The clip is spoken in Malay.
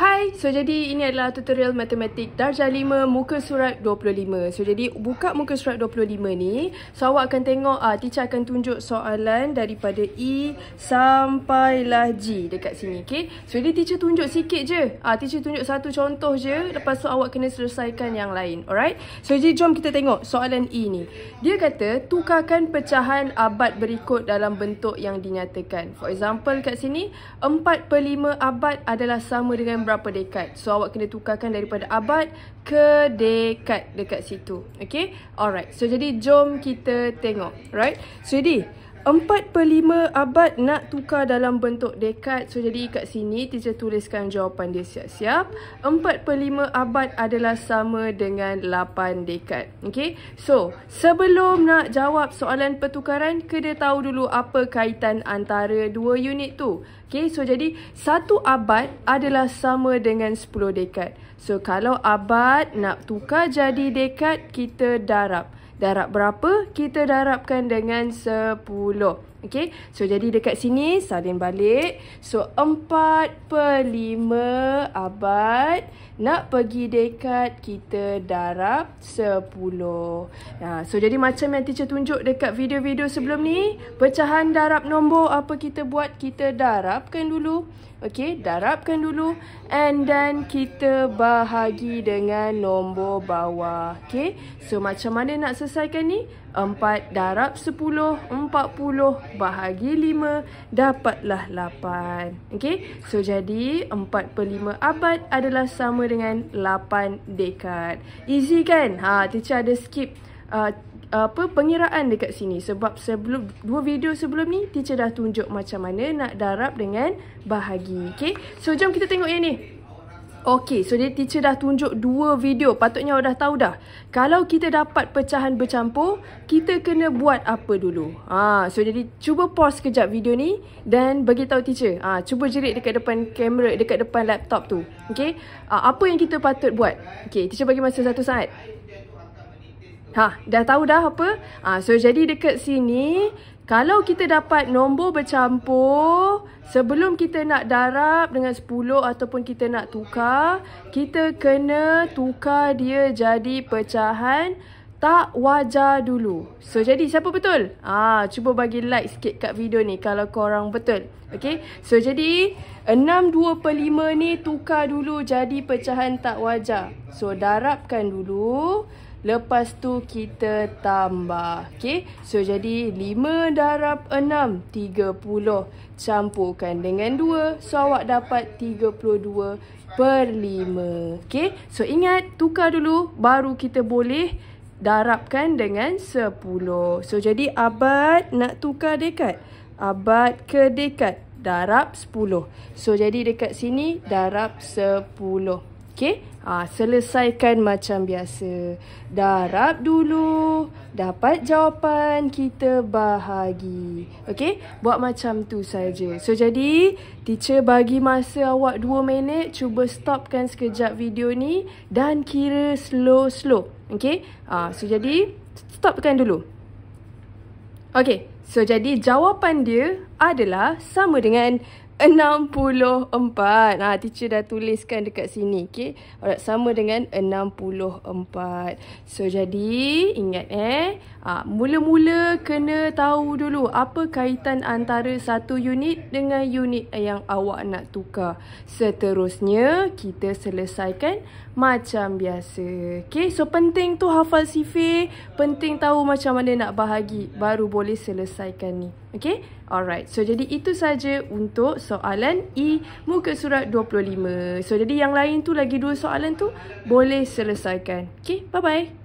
Hai, so jadi ini adalah tutorial matematik darjah 5 muka surat 25. So jadi buka muka surat 25 ni, so awak akan tengok uh, teacher akan tunjuk soalan daripada E sampailah G dekat sini, okay? So jadi teacher tunjuk sikit je. Ah uh, teacher tunjuk satu contoh je, lepas tu awak kena selesaikan yang lain, alright? So jadi jom kita tengok soalan E ni. Dia kata tukarkan pecahan abad berikut dalam bentuk yang dinyatakan. For example kat sini, 4/5 abad adalah sama dengan berapa dekat, So awak kena tukarkan daripada abad ke dekat dekat situ. Okay. Alright. So jadi jom kita tengok. Right. So jadi Empat per 5 abad nak tukar dalam bentuk dekad. So, jadi kat sini teacher tuliskan jawapan dia siap-siap. 4 per 5 abad adalah sama dengan lapan dekad. Okay. So, sebelum nak jawab soalan pertukaran, kena tahu dulu apa kaitan antara dua unit tu. Okay. So, jadi satu abad adalah sama dengan sepuluh dekad. So, kalau abad nak tukar jadi dekad, kita darab. Darab berapa? Kita darabkan dengan 10. Okay, so jadi dekat sini salin balik. So, 4 per 5 abad nak pergi dekat kita darab 10. Nah, ha, so, jadi macam yang teacher tunjuk dekat video-video sebelum ni, pecahan darab nombor apa kita buat, kita darabkan dulu. Okay, darabkan dulu. And then, kita bahagi dengan nombor bawah. Okay, so macam mana nak selesaikan ni? 4 darab 10, 40 bahagi 5, dapatlah 8. Okey, so jadi 4 per 5 abad adalah sama dengan 8 dekad. Easy kan? Ha, teacher ada skip uh, apa pengiraan dekat sini sebab sebelum dua video sebelum ni teacher dah tunjuk macam mana nak darab dengan bahagi. Okey, so jom kita tengok yang ni. Okey, so dia teacher dah tunjuk dua video. Patutnya awak dah tahu dah. Kalau kita dapat pecahan bercampur, kita kena buat apa dulu? Ha, so jadi cuba pause sekejap video ni dan bagi tahu teacher. Ha, cuba jerit dekat depan kamera, dekat depan laptop tu. okay? Ha, apa yang kita patut buat? Okay, teacher bagi masa satu saat. Ha, dah tahu dah apa? Ha, so jadi dekat sini, kalau kita dapat nombor bercampur, Sebelum kita nak darab dengan 10 ataupun kita nak tukar, kita kena tukar dia jadi pecahan tak wajar dulu. So jadi siapa betul? Ah, cuba bagi like sikit kat video ni kalau korang betul. Okay. So jadi 6 2 per 5 ni tukar dulu jadi pecahan tak wajar. So darabkan dulu. Lepas tu kita tambah. Okay. So jadi 5 darab 6. 30. Campurkan dengan 2. So awak dapat 32 per 5. Okay. So ingat tukar dulu. Baru kita boleh darabkan dengan 10. So jadi abad nak tukar dekat. Abad ke dekat. Darab 10. So jadi dekat sini darab 10. Okay, ha, ah, selesaikan macam biasa. Darab dulu, dapat jawapan, kita bahagi. okay? buat macam tu saja. So, jadi teacher bagi masa awak 2 minit, cuba stopkan sekejap video ni dan kira slow-slow. okay? ha, ah, so jadi stopkan dulu. Okay, so jadi jawapan dia adalah sama dengan Enam puluh empat. Nah, teacher dah tuliskan dekat sini. Okay. Alright, sama dengan enam puluh empat. So, jadi ingat eh. Ah, mula-mula ha, kena tahu dulu apa kaitan antara satu unit dengan unit yang awak nak tukar. Seterusnya, kita selesaikan macam biasa. Okay. So, penting tu hafal sifir. Penting tahu macam mana nak bahagi. Baru boleh selesaikan ni. Okay, alright. So, jadi itu saja untuk soalan E muka surat 25. So, jadi yang lain tu lagi dua soalan tu boleh selesaikan. Okay, bye-bye.